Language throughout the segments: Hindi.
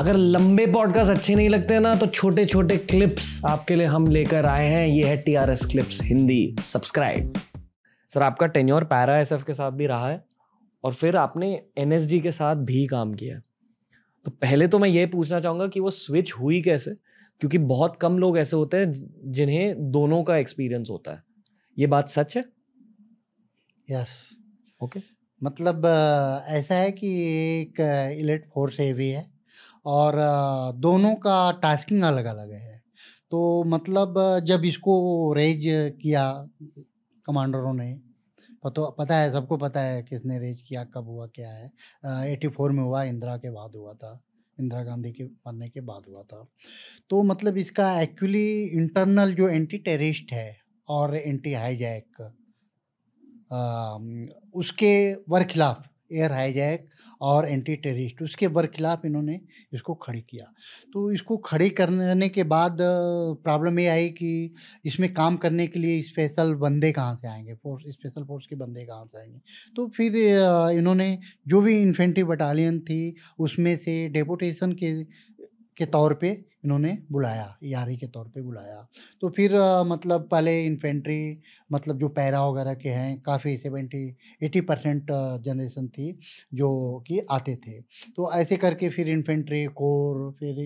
अगर लंबे पॉडकास्ट अच्छे नहीं लगते ना तो छोटे छोटे क्लिप्स आपके लिए हम लेकर आए हैं ये है T R S clips Hindi subscribe sir आपका टेन्योर पैरा एस एफ के साथ भी रहा है और फिर आपने एन एस जी के साथ भी काम किया तो पहले तो मैं ये पूछना चाहूँगा कि वो स्विच हुई कैसे क्योंकि बहुत कम लोग ऐसे होते हैं जिन्हें दोनों का एक्सपीरियंस होता है ये बात सच है यस yes. Okay okay. मतलब ऐसा है कि एक इलेट फोर्स से भी है और दोनों का टास्किंग अलग अलग है तो मतलब जब इसको रेज किया कमांडरों ने पता तो पता है सबको पता है किसने रेज किया कब हुआ क्या है एटी फोर में हुआ इंदिरा के बाद हुआ था इंदिरा गांधी के मरने के बाद हुआ था तो मतलब इसका एक्चुअली इंटरनल जो एंटी टेररिस्ट है और एंटी हाईजैक उसके वर खिलाफ एयर हाईजैक और एंटी टेररिस्ट उसके वर्खिलाफ़ इन्होंने इसको खड़ी किया तो इसको खड़ी करने के बाद प्रॉब्लम ये आई कि इसमें काम करने के लिए स्पेशल बंदे कहाँ से आएंगे फोर्स स्पेशल फोर्स के बंदे कहाँ से आएंगे तो फिर इन्होंने जो भी इन्फेंट्री बटालियन थी उसमें से डेपोटेशन के के तौर पे इन्होंने बुलाया यारी के तौर पे बुलाया तो फिर आ, मतलब पहले इन्फेंट्री मतलब जो पैरा वगैरह के हैं काफ़ी सेवेंटी एटी परसेंट जनरेशन थी जो कि आते थे तो ऐसे करके फिर इन्फेंट्री कोर फिर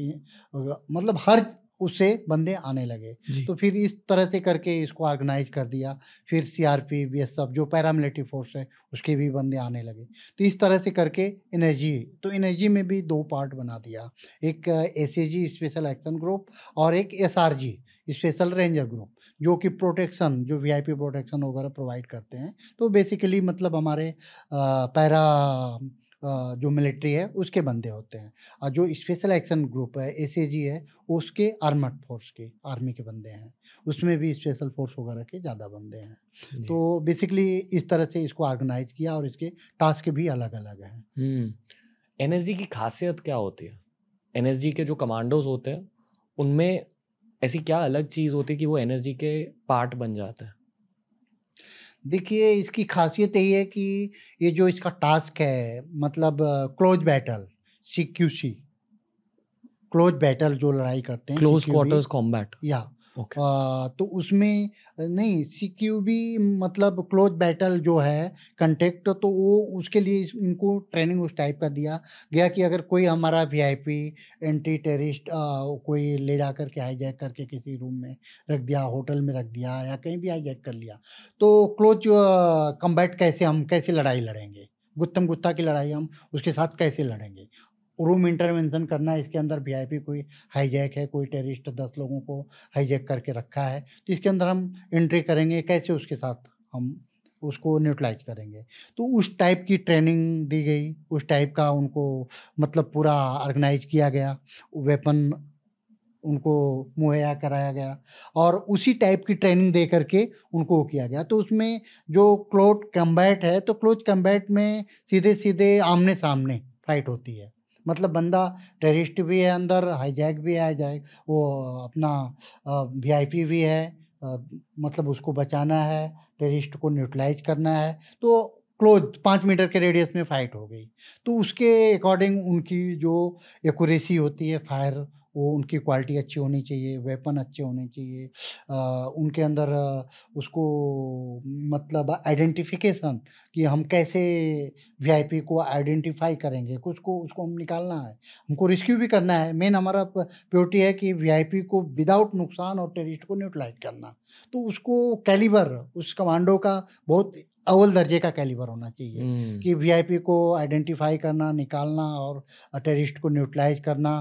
मतलब हर उससे बंदे आने लगे तो फिर इस तरह से करके इसको ऑर्गेनाइज कर दिया फिर C R P B S F जो पैरामिलिट्री फोर्स है उसके भी बंदे आने लगे तो इस तरह से करके एनर्जी तो एनर्जी में भी दो पार्ट बना दिया एक एस स्पेशल एक्शन ग्रुप और एक S R G special ranger group जो कि प्रोटेक्शन जो वी आई पी प्रोटेक्शन वगैरह प्रोवाइड करते हैं तो बेसिकली मतलब हमारे पैरा जो मिलिट्री है उसके बंदे होते हैं और जो स्पेशल एक्शन ग्रुप है एस है उसके आर्मड फोर्स के आर्मी के बंदे हैं उसमें भी स्पेशल फोर्स वगैरह के ज़्यादा बंदे हैं तो बेसिकली इस तरह से इसको ऑर्गेनाइज किया और इसके टास्क भी अलग अलग हैं हम्म। एन की खासियत क्या होती है एन के जो कमांडोज होते हैं उनमें ऐसी क्या अलग चीज़ होती है कि वो एन के पार्ट बन जाते हैं देखिए इसकी खासियत यही है कि ये जो इसका टास्क है मतलब close battle C Q C close battle जो लड़ाई करते हैं क्लोज क्वार्टर्स कॉम्बैट या okay. आ, तो उसमें नहीं सी क्यू बी मतलब क्लोज बैटल जो है कंटेक्ट तो वो उसके लिए इनको ट्रेनिंग उस टाइप का दिया गया कि अगर कोई हमारा V I P anti terrorist कोई ले जा करके हाईजैक करके किसी रूम में रख दिया होटल में रख दिया या कहीं भी हाईजैक कर लिया तो क्लोज कम्बैट कैसे हम कैसे लड़ाई लड़ेंगे गुत्तम गुत्ता की लड़ाई हम उसके साथ कैसे लड़ेंगे रूम इंटरवेंशन करना है इसके अंदर वीआईपी कोई हाईजैक है कोई टेररिस्ट दस लोगों को हाईजैक करके रखा है तो इसके अंदर हम एंट्री करेंगे कैसे उसके साथ हम उसको न्यूट्रलाइज करेंगे तो उस टाइप की ट्रेनिंग दी गई उस टाइप का उनको मतलब पूरा ऑर्गेनाइज किया गया वेपन उनको मुहैया कराया गया और उसी टाइप की ट्रेनिंग दे करके उनको किया गया तो उसमें जो क्लोज कम्बैट है तो क्लोज कम्बैट में सीधे सीधे आमने सामने फाइट होती है मतलब बंदा टेररिस्ट भी है अंदर हाईजैक भी है हाईजैक वो अपना वीआईपी भी है मतलब उसको बचाना है टेररिस्ट को न्यूट्रलाइज करना है तो क्लोज पाँच मीटर के रेडियस में फाइट हो गई तो उसके अकॉर्डिंग उनकी जो एकूरेसी होती है फायर वो उनकी क्वालिटी अच्छी होनी चाहिए वेपन अच्छे होने चाहिए आ, उनके अंदर उसको मतलब आइडेंटिफिकेशन कि हम कैसे वीआईपी को आइडेंटिफाई करेंगे कुछ को उसको हम निकालना है हमको रेस्क्यू भी करना है मेन हमारा प्योरिटी है कि वीआईपी को विदाउट नुकसान और टेरिस्ट को न्यूट्रलाइज करना तो उसको कैलिबर उस कमांडो का बहुत अव्वल दर्जे का कैलिबर होना चाहिए हम्म। कि वीआईपी को आइडेंटिफाई करना निकालना और टेरिस्ट को न्यूट्रलाइज करना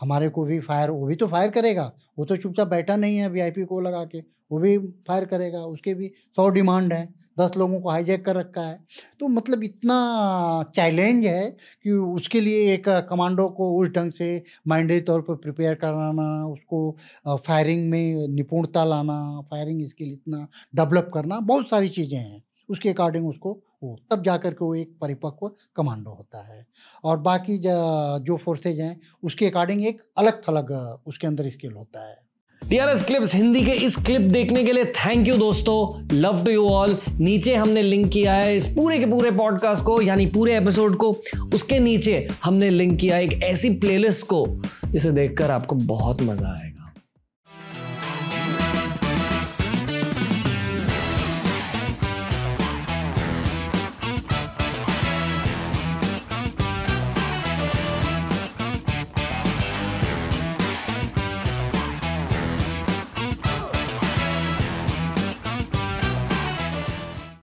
हमारे को भी फायर वो भी तो फायर करेगा वो तो चुपचाप बैठा नहीं है वीआईपी को लगा के वो भी फायर करेगा उसके भी सौ डिमांड है दस लोगों को हाईजैक कर रखा है तो मतलब इतना चैलेंज है कि उसके लिए एक कमांडो को उस ढंग से माइंडेड तौर पर प्रिपेयर कराना उसको फायरिंग में निपुणता लाना फायरिंग स्किल इतना डेवलप करना बहुत सारी चीज़ें हैं उसके अकॉर्डिंग उसको हो तब जा कर के वो एक परिपक्व कमांडो होता है और बाकी जो फोर्सेज हैं उसके अकॉर्डिंग एक अलग थलग उसके अंदर स्किल होता है टीआरएस क्लिप्स हिंदी के इस क्लिप देखने के लिए थैंक यू दोस्तों लव टू यू ऑल नीचे हमने लिंक किया है इस पूरे के पूरे पॉडकास्ट को यानी पूरे एपिसोड को उसके नीचे हमने लिंक किया एक ऐसी प्लेलिस्ट को जिसे देखकर आपको बहुत मजा आएगा